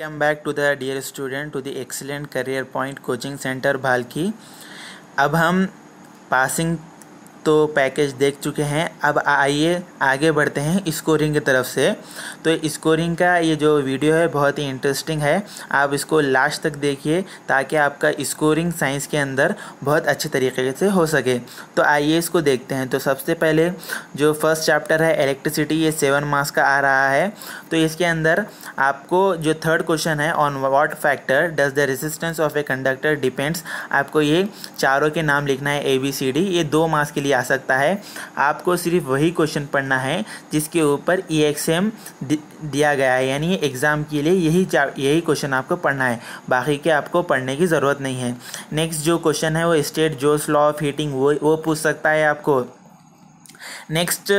welcome back to the dear student to the excellent career point coaching centre Bhalki अब हम passing तो package देख चुके हैं अब आइए आगे बढ़ते हैं स्कोरिंग की तरफ से तो स्कोरिंग का ये जो वीडियो है बहुत ही इंटरेस्टिंग है आप इसको लास्ट तक देखिए ताकि आपका स्कोरिंग साइंस के अंदर बहुत अच्छे तरीके से हो सके तो आइए इसको देखते हैं तो सबसे पहले जो फर्स्ट चैप्टर है इलेक्ट्रिसिटी ये सेवन मार्क्स का आ रहा है तो इसके अंदर आपको जो थर्ड क्वेश्चन है on what factor does the resistance of a conductor depends आपको ये चारों के नाम लिखना है ए बी सी डी ये दो मार्क्स के लिए भी आ सकता है आपको सिर्फ वही क्वेश्चन पढ़ना है जिसके ऊपर ई e एम दिया गया है यानी एग्ज़ाम के लिए यही यही क्वेश्चन आपको पढ़ना है बाकी के आपको पढ़ने की ज़रूरत नहीं है नेक्स्ट जो क्वेश्चन है वो स्टेट जोस लॉ ऑफ हीटिंग वो वो पूछ सकता है आपको नेक्स्ट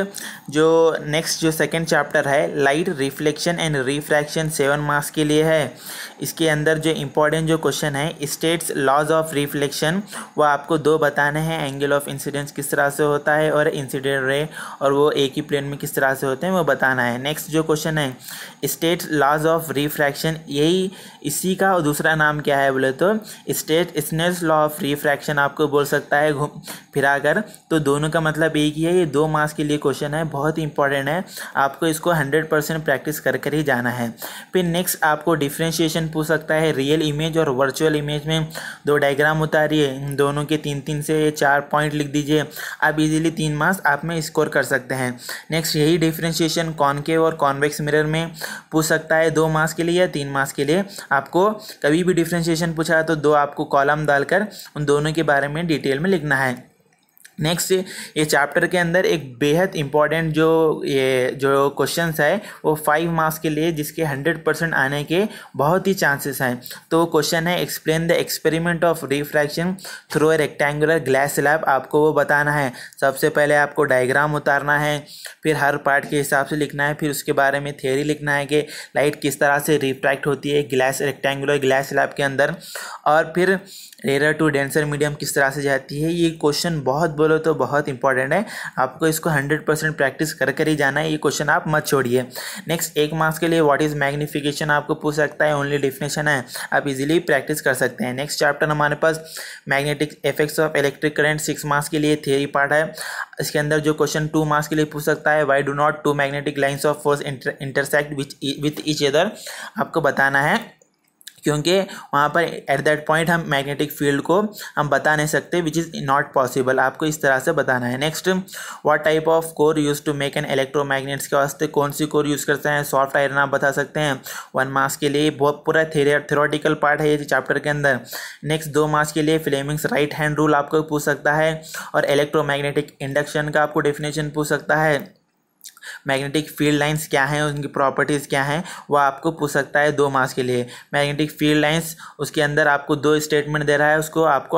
जो नेक्स्ट जो सेकंड चैप्टर है light reflection and refraction seven marks के लिए है इसके अंदर जो इंपॉर्टेंट जो क्वेश्चन है स्टेट्स लॉज ऑफ रिफ्लेक्शन वह आपको दो बताने हैं एंगल ऑफ इंसिडेंस किस तरह से होता है और इंसिडेंट रे और वो एक ही प्लेन में किस तरह से होते हैं वो बताना है नेक्स्ट जो क्वेश्चन है स्टेट लॉज ऑफ रिफ्रैक्शन यही इसी का और दूसरा नाम क्या है बोले तो state Snell's law of refraction आपको बोल सकता है घूम फिरा कर तो दोनों का मतलब एक ही है ये दो मार्क्स मार्क्स के लिए क्वेश्चन है बहुत इंपॉर्टेंट है आपको इसको हंड्रेड परसेंट प्रैक्टिस कर कर ही जाना है फिर नेक्स्ट आपको डिफ्रेंशिएशन पूछ सकता है रियल इमेज और वर्चुअल इमेज में दो डायग्राम उतारिए दोनों के तीन तीन से चार पॉइंट लिख दीजिए आप इजीली तीन मार्क्स आप में स्कोर कर सकते हैं नेक्स्ट यही डिफ्रेंशिएशन कॉनकेव और कॉन्वेक्स मिरर में पूछ सकता है दो मार्क्स के लिए या तीन मार्क्स के लिए आपको कभी भी डिफ्रेंशिएशन पूछा तो दो आपको कॉलम डालकर उन दोनों के बारे में डिटेल में लिखना है नेक्स्ट ये चैप्टर के अंदर एक बेहद इंपॉर्टेंट जो ये जो क्वेश्चंस है वो फाइव मार्क्स के लिए जिसके हंड्रेड परसेंट आने के बहुत ही चांसेस हैं तो क्वेश्चन है explain the experiment of refraction through a rectangular glass slab आपको वो बताना है सबसे पहले आपको डायग्राम उतारना है फिर हर पार्ट के हिसाब से लिखना है फिर उसके बारे में थेरी लिखना है कि लाइट किस तरह से रिफ्रैक्ट होती है ग्लास रेक्टेंगुलर ग्लास स्लैब के अंदर और फिर रेयर टू डेंसर मीडियम किस तरह से जाती है ये क्वेश्चन बहुत बोलो तो बहुत इंपॉर्टेंट है आपको इसको हंड्रेड परसेंट प्रैक्टिस कर कर ही जाना है ये क्वेश्चन आप मत छोड़िए नेक्स्ट एक मार्क्स के लिए व्हाट इज़ मैग्निफिकेशन आपको पूछ सकता है ओनली डिफिनेशन है आप इजीली प्रैक्टिस कर सकते हैं नेक्स्ट चैप्टर हमारे पास magnetic effects of electric current six marks के लिए थियरी पार्ट है इसके अंदर जो क्वेश्चन टू मार्क्स के लिए पूछ सकता है why do not two magnetic lines of force intersect with each other आपको बताना है क्योंकि वहाँ पर एट दैट पॉइंट हम मैग्नेटिक फील्ड को हम बता नहीं सकते विच इज़ नॉट पॉसिबल आपको इस तरह से बताना है next what type of core use to make an electromagnets के वास्ते कौन सी कोर यूज़ करते हैं सॉफ्ट आयरन आप बता सकते हैं वन मास के लिए बहुत पूरा थेरोटिकल पार्ट है ये चैप्टर के अंदर नेक्स्ट दो मास के लिए फ्लेमिंग्स राइट हैंड रूल आपको पूछ सकता है और इलेक्ट्रो इंडक्शन का आपको डेफिनेशन पूछ सकता है मैग्नेटिक फील्ड लाइंस क्या हैं उनकी प्रॉपर्टीज़ क्या हैं वह आपको पूछ सकता है दो मार्क्स के लिए मैग्नेटिक फील्ड लाइंस उसके अंदर आपको दो स्टेटमेंट दे रहा है उसको आपको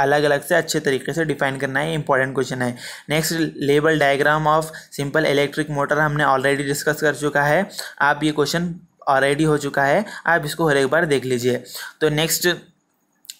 अलग अलग से अच्छे तरीके से डिफाइन करना है इंपॉर्टेंट क्वेश्चन है next label diagram of simple electric motor हमने ऑलरेडी डिस्कस कर चुका है आप ये क्वेश्चन ऑलरेडी हो चुका है आप इसको हर एक बार देख लीजिए तो नेक्स्ट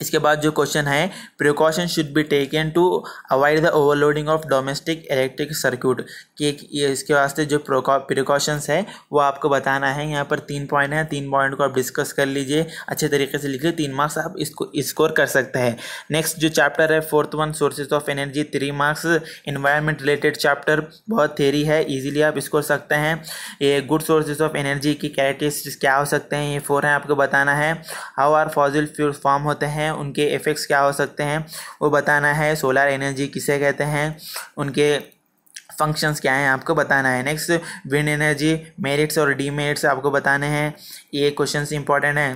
इसके बाद जो क्वेश्चन है precaution should be taken to avoid the overloading of domestic electric circuit कि इसके वास्ते जो प्रिकॉशंस है वो आपको बताना है यहाँ पर तीन पॉइंट है तीन पॉइंट को आप डिस्कस कर लीजिए अच्छे तरीके से लिखिए तीन मार्क्स आप इसको स्कोर कर सकते हैं नेक्स्ट जो चैप्टर है fourth one sources of energy three marks environment related chapter बहुत थेरी है ईजिली आप स्कोर सकते हैं ये गुड सोर्सेज ऑफ एनर्जी की कैरेक्टरिस्टिक्स क्या हो सकते हैं ये फोर हैं आपको बताना है how are fossil fuel form होते हैं उनके इफ़ेक्ट्स क्या हो सकते हैं वो बताना है सोलर एनर्जी किसे कहते हैं उनके फंक्शंस क्या हैं आपको बताना है नेक्स्ट विंड एनर्जी मेरिट्स और डीमेरिट्स आपको बताने हैं ये क्वेश्चंस इंपॉर्टेंट हैं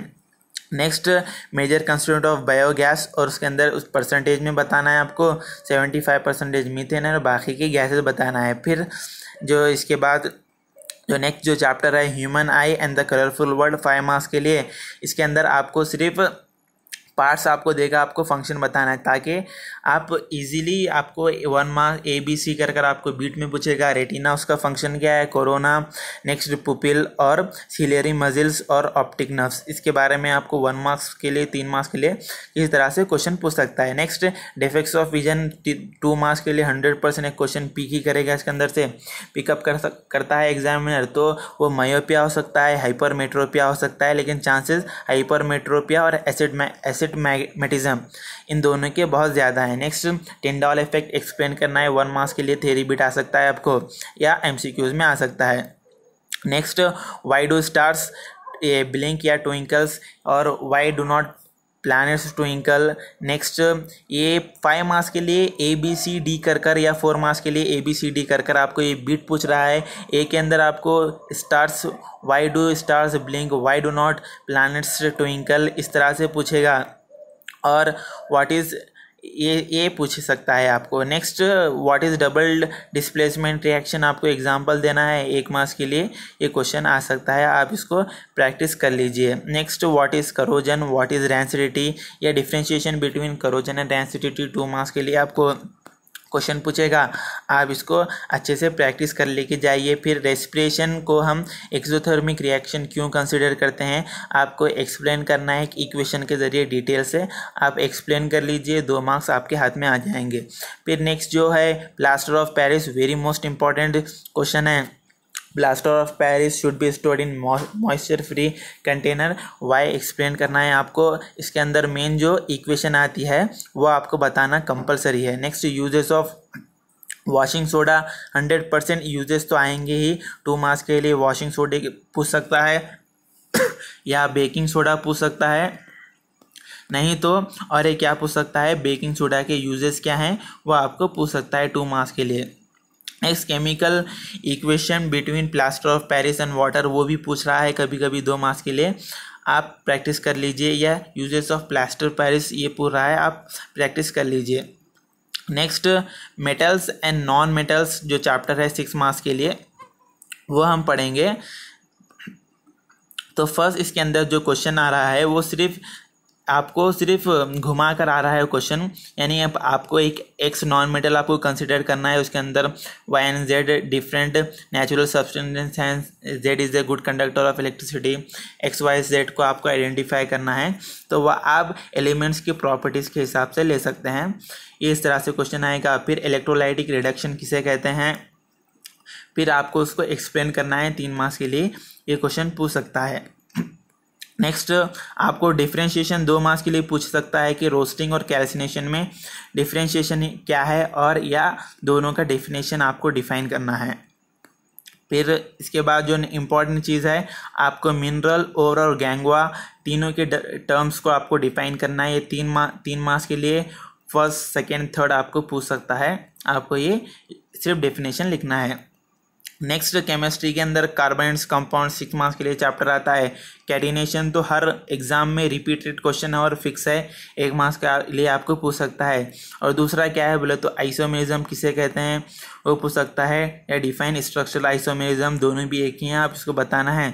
next major constituent of biogas और उसके अंदर उस परसेंटेज में बताना है आपको सेवेंटी फाइव परसेंटेज मीथेन है और बाकी के गैसेस बताना है फिर जो इसके बाद जो नेक्स्ट जो चैप्टर है human eye and the colourful world five marks के लिए इसके अंदर आपको सिर्फ पार्ट्स आपको देगा आपको फंक्शन बताना है ताकि आप इजीली आपको one mark A B C कर कर आपको बीट में पूछेगा रेटिना उसका फंक्शन क्या है कोरोना नेक्स्ट पुपिल और सिलेरी मजिल्स और ऑप्टिक नर्व्स इसके बारे में आपको वन मार्क्स के लिए तीन मार्क्स के लिए इस तरह से क्वेश्चन पूछ सकता है next defects of vision two marks के लिए हंड्रेड परसेंट एक क्वेश्चन पिक ही करेगा इसके अंदर से पिकअप कर सक करता है एग्जामिनर तो वो मायोपिया हो सकता है हाइपर मेट्रोपिया हो सकता है लेकिन चांसेस हाइपर मेट्रोपिया और एसिड एसिड एसिड सिस्टमेटिज्म इन दोनों के बहुत ज़्यादा है नेक्स्ट टिंडॉल इफेक्ट एक्सप्लेन करना है वन मार्क्स के लिए थेरी बिट आ सकता है आपको या एम में आ सकता है नेक्स्ट वाई डू स्टार्स ये ब्लिंक या ट्विंकल्स और why do not planets twinkle next ये फाइव मार्क्स के लिए ए बी सी डी कर कर या फोर मार्क्स के लिए ए बी सी डी कर कर आपको ये बीट पूछ रहा है ए के अंदर आपको stars why do stars blink why do not planets twinkle इस तरह से पूछेगा और व्हाट इज़ ये ये पूछ सकता है आपको next what is double displacement reaction आपको एग्जांपल देना है एक मास के लिए ये क्वेश्चन आ सकता है आप इसको प्रैक्टिस कर लीजिए next what is corrosion what is rancidity या differentiation between corrosion and rancidity two marks के लिए आपको क्वेश्चन पूछेगा आप इसको अच्छे से प्रैक्टिस कर लेके जाइए फिर रेस्पिरेशन को हम एक्सोथर्मिक रिएक्शन क्यों कंसिडर करते हैं आपको एक्सप्लेन करना है इक्वेशन के ज़रिए डिटेल से आप एक्सप्लेन कर लीजिए दो मार्क्स आपके हाथ में आ जाएंगे फिर नेक्स्ट जो है plaster of Paris very most important question है plaster of Paris should be stored in moisture free container why explain करना है आपको इसके अंदर मेन जो इक्वेशन आती है वो आपको बताना कंपलसरी है next uses of washing soda hundred percent uses तो आएंगे ही टू मास के लिए वॉशिंग सोडे पूछ सकता है या बेकिंग सोडा पूछ सकता है नहीं तो और ये क्या पूछ सकता है बेकिंग सोडा के यूजेस क्या हैं वो आपको पूछ सकता है टू मास के लिए X chemical equation between plaster of Paris and water वो भी पूछ रहा है कभी कभी दो मास के लिए आप प्रैक्टिस कर लीजिए या यूजेस ऑफ प्लास्टर पेरिस ये पूछ रहा है आप प्रैक्टिस कर लीजिए next metals and non metals जो चैप्टर है सिक्स मास के लिए वो हम पढ़ेंगे तो फर्स्ट इसके अंदर जो क्वेश्चन आ रहा है वो सिर्फ आपको सिर्फ घुमा कर आ रहा है क्वेश्चन यानी आप, आपको एक एक्स नॉन मेटल आपको कंसिडर करना है उसके अंदर Y and Z different natural substance हैं Z is a good conductor of electricity X Y Z को आपको आइडेंटिफाई करना है तो वह आप एलिमेंट्स की प्रॉपर्टीज़ के हिसाब से ले सकते हैं इस तरह से क्वेश्चन आएगा फिर इलेक्ट्रोलाइटिक रिडक्शन किसे कहते हैं फिर आपको उसको एक्सप्लेन करना है तीन मार्क्स के लिए ये क्वेश्चन पूछ सकता है नेक्स्ट आपको डिफ्रेंशिएशन दो मास के लिए पूछ सकता है कि रोस्टिंग और कैल्सिनेशन में डिफ्रेंशिएशन क्या है और या दोनों का डिफिनेशन आपको डिफाइन करना है फिर इसके बाद जो इम्पॉर्टेंट चीज़ है आपको मिनरल ओर और गैंगवा तीनों के टर्म्स को आपको डिफाइन करना है ये तीन मा तीन मास के लिए फर्स्ट सेकेंड थर्ड आपको पूछ सकता है आपको ये सिर्फ डेफिनेशन लिखना है नेक्स्ट केमिस्ट्री के अंदर कार्बन्स कंपाउंड सिक्स मार्क्स के लिए चैप्टर आता है कैडिनेशन तो हर एग्जाम में रिपीटेड क्वेश्चन है और फिक्स है एक मार्क्स के लिए आपको पूछ सकता है और दूसरा क्या है बोले तो आइसोमेरिज्म किसे कहते हैं वो पूछ सकता है या डिफाइन स्ट्रक्चरल आइसोमेरिज्म दोनों भी एक ही हैं आप इसको बताना है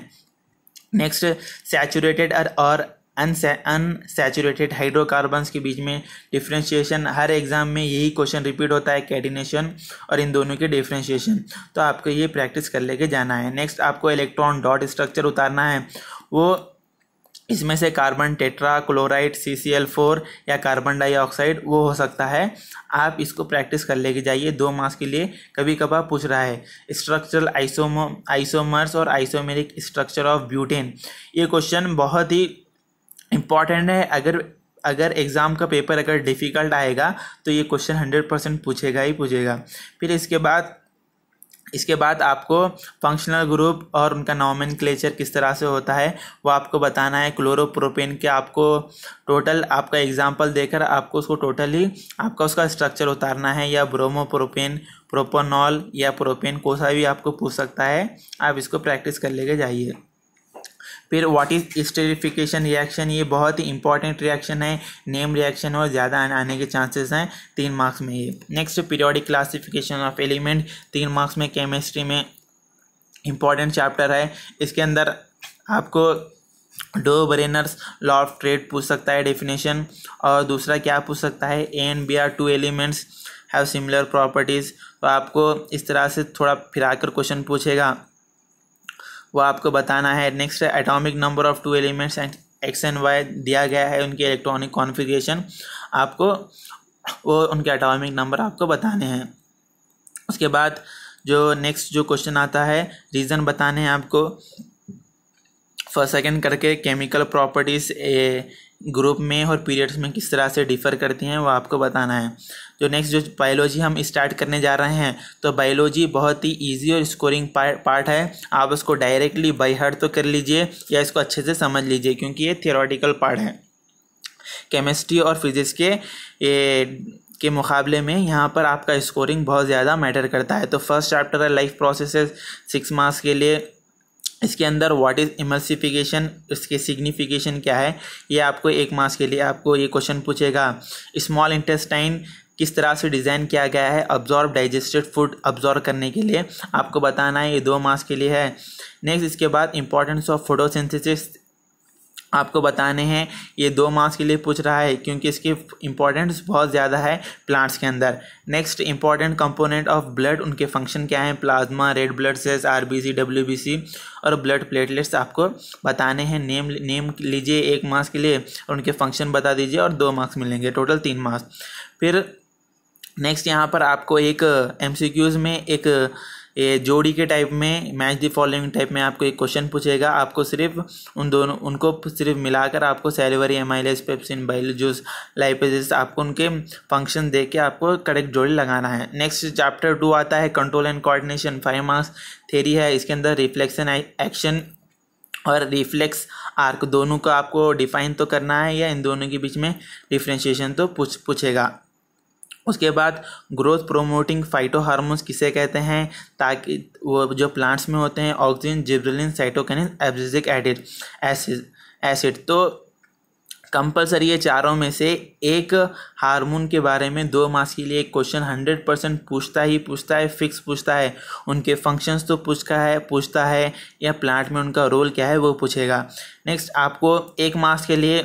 नेक्स्ट सैचुरेटेड और अनसेचुरेटेड हाइड्रोकार्बन्स के बीच में डिफ्रेंशिएशन हर एग्ज़ाम में यही क्वेश्चन रिपीट होता है कैडिनेशन और इन दोनों के डिफ्रेंशिएशन तो आपको ये प्रैक्टिस कर लेके जाना है नेक्स्ट आपको इलेक्ट्रॉन डॉट स्ट्रक्चर उतारना है वो इसमें से carbon tetrachloride C C L four या कार्बन डाइऑक्साइड वो हो सकता है आप इसको प्रैक्टिस कर लेके जाइए दो मास के लिए कभी कभार पूछ रहा है स्ट्रक्चरल आइसोमो आइसोमर्स और आइसोमेरिक स्ट्रक्चर ऑफ ब्यूटेन ये क्वेश्चन बहुत ही इम्पॉर्टेंट है अगर अगर एग्ज़ाम का पेपर अगर डिफ़िकल्ट आएगा तो ये क्वेश्चन हंड्रेड परसेंट पूछेगा ही पूछेगा फिर इसके बाद इसके बाद आपको फंक्शनल ग्रुप और उनका नॉमिन क्लेचर किस तरह से होता है वो आपको बताना है क्लोरोप्रोपेन के आपको टोटल आपका एग्जाम्पल देकर आपको उसको टोटली आपका उसका स्ट्रक्चर उतारना है या ब्रोमोप्रोपेन प्रोपोनॉल या प्रोपेन कोसा भी आपको पूछ सकता है आप इसको प्रैक्टिस कर लेके जाइए फिर व्हाट इज़ स्टेरिफिकेशन रिएक्शन ये बहुत ही इंपॉर्टेंट रिएक्शन है नेम रिएक्शन और ज़्यादा आने के चांसेस हैं तीन मार्क्स में ये next periodic classification of element तीन मार्क्स में केमिस्ट्री में इंपॉर्टेंट चैप्टर है इसके अंदर आपको Dobereiner's law of triads पूछ सकता है डेफिनेशन और दूसरा क्या पूछ सकता है A and B are two elements have similar properties तो आपको इस तरह से थोड़ा फिराकर क्वेश्चन पूछेगा वो आपको बताना है next atomic number of two elements and X and Y दिया गया है उनके इलेक्ट्रॉनिक कॉन्फ़िगरेशन आपको वो उनके एटॉमिक नंबर आपको बताने हैं उसके बाद जो नेक्स्ट जो क्वेश्चन आता है रीज़न बताने हैं आपको फर्स्ट सेकेंड करके केमिकल प्रॉपर्टीज़ ग्रुप में और पीरियड्स में किस तरह से डिफ़र करती हैं वो आपको बताना है जो नेक्स्ट जो बायोलॉजी हम स्टार्ट करने जा रहे हैं तो बायोलॉजी बहुत ही इजी और स्कोरिंग पार्ट है आप उसको डायरेक्टली बाई हार्ट तो कर लीजिए या इसको अच्छे से समझ लीजिए क्योंकि ये थियोरटिकल पार्ट है केमिस्ट्री और फिजिक्स के ये के मुकाबले में यहाँ पर आपका स्कोरिंग बहुत ज़्यादा मैटर करता है तो फर्स्ट चैप्टर है लाइफ प्रोसेसेस सिक्स मार्क्स के लिए इसके अंदर व्हाट इज़ इमल्सिफिकेशन इसके सिग्निफिकेशन क्या है ये आपको एक मास के लिए आपको ये क्वेश्चन पूछेगा स्मॉल इंटेस्टाइन किस तरह से डिज़ाइन किया गया है अब्जॉर्ब डाइजेस्टेड फूड अब्जॉर्ब करने के लिए आपको बताना है ये दो मास के लिए है नेक्स्ट इसके बाद इंपॉर्टेंस ऑफ फोटोसिंथेसिस आपको बताने हैं ये दो मार्क्स के लिए पूछ रहा है क्योंकि इसके इंपॉर्टेंस बहुत ज़्यादा है प्लांट्स के अंदर next important component of blood उनके फंक्शन क्या है plasma red blood cells R B C W B C और ब्लड प्लेटलेट्स आपको बताने हैं नेम नेम लीजिए एक मार्क्स के लिए और उनके फंक्शन बता दीजिए और दो मार्क्स मिलेंगे टोटल तीन मार्क्स फिर नेक्स्ट यहाँ पर आपको एक एम सी क्यूज़ में एक ये जोड़ी के टाइप में मैच दी फॉलोइंग टाइप में आपको एक क्वेश्चन पूछेगा आपको सिर्फ उन दोनों उनको सिर्फ मिलाकर आपको सेलिवरी एस पेप्सिन बाइल जूस लाइपेजिस आपको उनके फंक्शन दे के आपको करेक्ट जोड़ी लगाना है नेक्स्ट चैप्टर टू आता है control and coordination five marks theory है इसके अंदर रिफ्लेक्शन एक्शन और रिफ्लेक्स आर्क दोनों को आपको डिफाइन तो करना है या इन दोनों के बीच में डिफ्रेंशिएशन तो पूछ पूछेगा उसके बाद ग्रोथ प्रोमोटिंग फाइटो हार्मोन्स किसे कहते हैं ताकि वो जो प्लांट्स में होते हैं oxygen gibberellin cytokinin abscisic acid acid acid तो कंपलसरी ये चारों में से एक हार्मोन के बारे में दो मास के लिए क्वेश्चन हंड्रेड परसेंट पूछता ही पूछता है फिक्स पूछता है उनके फंक्शंस तो पूछता है पूछता है या प्लांट में उनका रोल क्या है वो पूछेगा नेक्स्ट आपको एक मास के लिए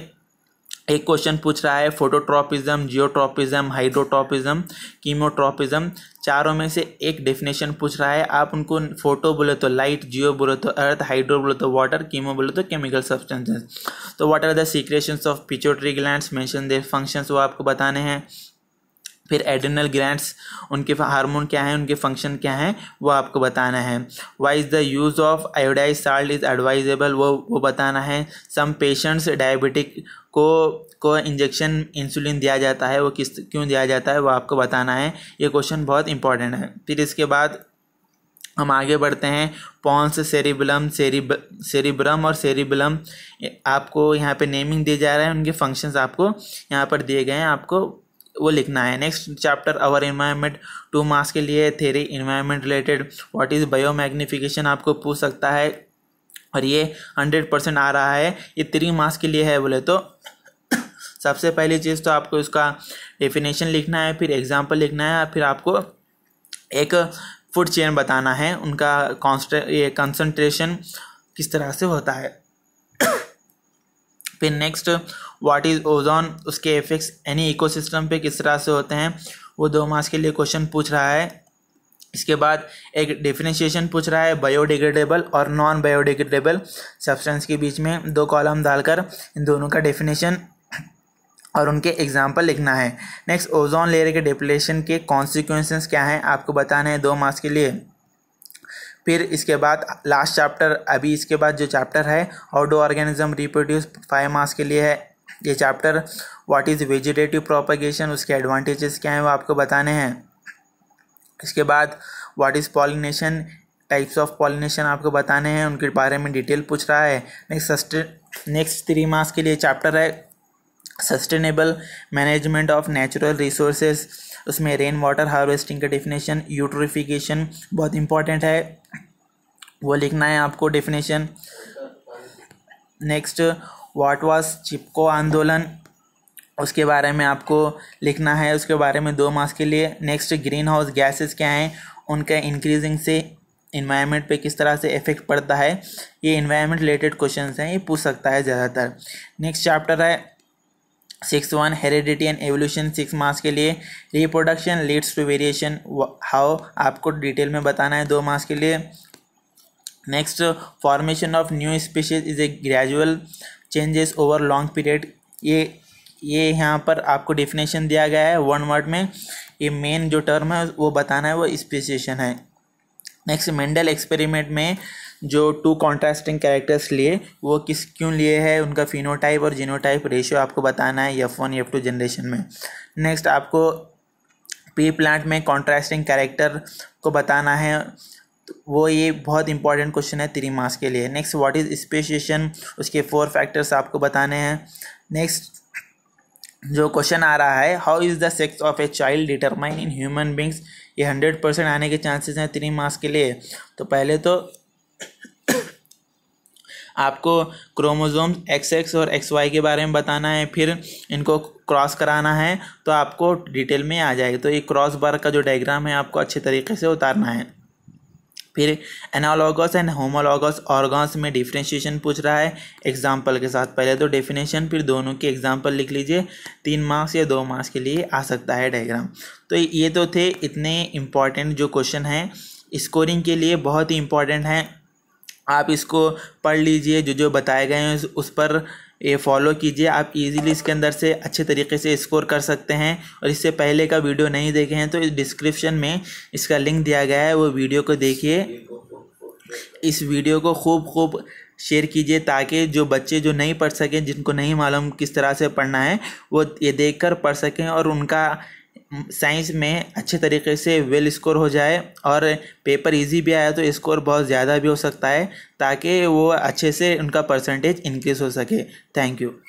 एक क्वेश्चन पूछ रहा है फोटोट्रॉपिज्म जियोट्रॉपिज्म हाइड्रोट्रॉपिज्म कीमोट्रॉपिज्म चारों में से एक डेफिनेशन पूछ रहा है आप उनको फोटो बोले तो लाइट जियो बोले तो अर्थ हाइड्रो बोले तो वाटर कीमो बोले तो केमिकल सब्सटेंसेस तो what are the secretion of pituitary gland mention their functions वो आपको बताने हैं फिर एडिनल ग्रैंड्स उनके हार्मोन क्या हैं उनके फंक्शन क्या हैं वो आपको बताना है why is the use of iodise salt is advisable वो वो बताना है सम पेशेंट्स डायबिटिक को को इंजेक्शन इंसुलिन दिया जाता है वो किस क्यों दिया जाता है वो आपको बताना है ये क्वेश्चन बहुत इंपॉर्टेंट है फिर इसके बाद हम आगे बढ़ते हैं पॉन्स सेरिबलम सेरिब सेरिब्रम और सेरिबलम आपको यहाँ पे नेमिंग दिए जा रहा है उनके फंक्शंस आपको यहाँ पर दिए गए हैं आपको वो लिखना है next chapter our environment two marks के लिए theory environment related what is biomagnification आपको पूछ सकता है और ये हंड्रेड परसेंट आ रहा है ये थ्री मार्क्स के लिए है बोले तो सबसे पहली चीज़ तो आपको इसका डेफिनेशन लिखना है फिर एग्जाम्पल लिखना है फिर आपको एक फूड चेन बताना है उनका कॉन्स्टे ये कंसनट्रेशन किस तरह से होता है फिर नेक्स्ट व्हाट इज़ ओजोन उसके इफेक्ट्स एनी इकोसिस्टम पे किस तरह से होते हैं वो दो मार्क्स के लिए क्वेश्चन पूछ रहा है इसके बाद एक डिफ्रेंशिएशन पूछ रहा है बायोडिग्रेडेबल और नॉन बायोडिग्रेडेबल सब्सटेंस के बीच में दो कॉलम डालकर इन दोनों का डेफिनेशन और उनके एग्जाम्पल लिखना है नेक्स्ट ओजोन लेयर के डिप्लेशन के कॉन्सिक्वेंसेस क्या हैं आपको बताना है दो मार्क्स के लिए फिर इसके बाद लास्ट चैप्टर अभी इसके बाद जो चैप्टर है how organism reproduce five marks के लिए है ये chapter what is vegetative propagation उसके एडवांटेजेस क्या हैं वो आपको बताने हैं इसके बाद what is pollination types of pollination आपको बताने हैं उनके बारे में डिटेल पूछ रहा है नेक्स्ट नेक्स्ट थ्री मास के लिए चैप्टर है sustainable management of natural resources उसमें रेन वाटर हार्वेस्टिंग का डिफिनेशन यूट्रिफिकेशन बहुत इंपॉर्टेंट है वो लिखना है आपको definition next what was Chipko Andolan उसके बारे में आपको लिखना है उसके बारे में दो मास के लिए नेक्स्ट ग्रीन हाउस गैसेस क्या हैं उनका इंक्रीजिंग से इन्वायरमेंट पे किस तरह से इफेक्ट पड़ता है ये इन्वायरमेंट रिलेटेड क्वेश्चन हैं ये पूछ सकता है ज़्यादातर नेक्स्ट चैप्टर है six one heredity and evolution six marks के लिए reproduction leads to variation how आपको डिटेल में बताना है दो मार्क्स के लिए next formation of new species is a gradual changes over long period ये ये यहाँ पर आपको डिफिनेशन दिया गया है वन वर्ड में ये मेन जो टर्म है वो बताना है वो स्पीसीशन है नेक्स्ट मेंडल एक्सपेरिमेंट में जो टू कॉन्ट्रास्टिंग कैरेक्टर्स लिए वो किस क्यों लिए है उनका फिनोटाइप और जीनोटाइप रेशियो आपको बताना है F one F two generation में नेक्स्ट आपको पी प्लांट में कॉन्ट्रास्टिंग कैरेक्टर को बताना है तो वो ये बहुत इंपॉर्टेंट क्वेश्चन है थ्री मार्क्स के लिए नेक्स्ट व्हाट इज़ स्पेशिएशन उसके फोर फैक्टर्स आपको बताने हैं नेक्स्ट जो क्वेश्चन आ रहा है how is the sex of a child determine in human beings ये हंड्रेड परसेंट आने के चांसेस हैं थ्री मार्क्स के लिए तो पहले तो आपको क्रोमोजोम एक्स एक्स और एक्स वाई के बारे में बताना है फिर इनको क्रॉस कराना है तो आपको डिटेल में आ जाएगा तो ये क्रॉस बार का जो डायग्राम है आपको अच्छे तरीके से उतारना है फिर एनालॉगस एंड होमोलॉगस ऑर्गन्स में डिफ्रेंशिएशन पूछ रहा है एग्जाम्पल के साथ पहले तो डेफिनेशन फिर दोनों के एग्जाम्पल लिख लीजिए तीन मार्क्स या दो मार्क्स के लिए आ सकता है डायग्राम तो ये तो थे इतने इम्पॉर्टेंट जो क्वेश्चन हैं स्कोरिंग के लिए बहुत ही इम्पॉर्टेंट हैं आप इसको पढ़ लीजिए जो जो बताए गए हैं उस पर ये फॉलो कीजिए आप इजीली इसके अंदर से अच्छे तरीके से स्कोर कर सकते हैं और इससे पहले का वीडियो नहीं देखे हैं तो इस डिस्क्रिप्शन में इसका लिंक दिया गया है वो वीडियो को देखिए इस वीडियो को खूब खूब शेयर कीजिए ताकि जो बच्चे जो नहीं पढ़ सकें जिनको नहीं मालूम किस तरह से पढ़ना है वो ये देखकर पढ़ सकें और उनका साइंस में अच्छे तरीके से वेल स्कोर हो जाए और पेपर इजी भी आया तो स्कोर बहुत ज़्यादा भी हो सकता है ताकि वो अच्छे से उनका परसेंटेज इंक्रीज़ हो सके थैंक यू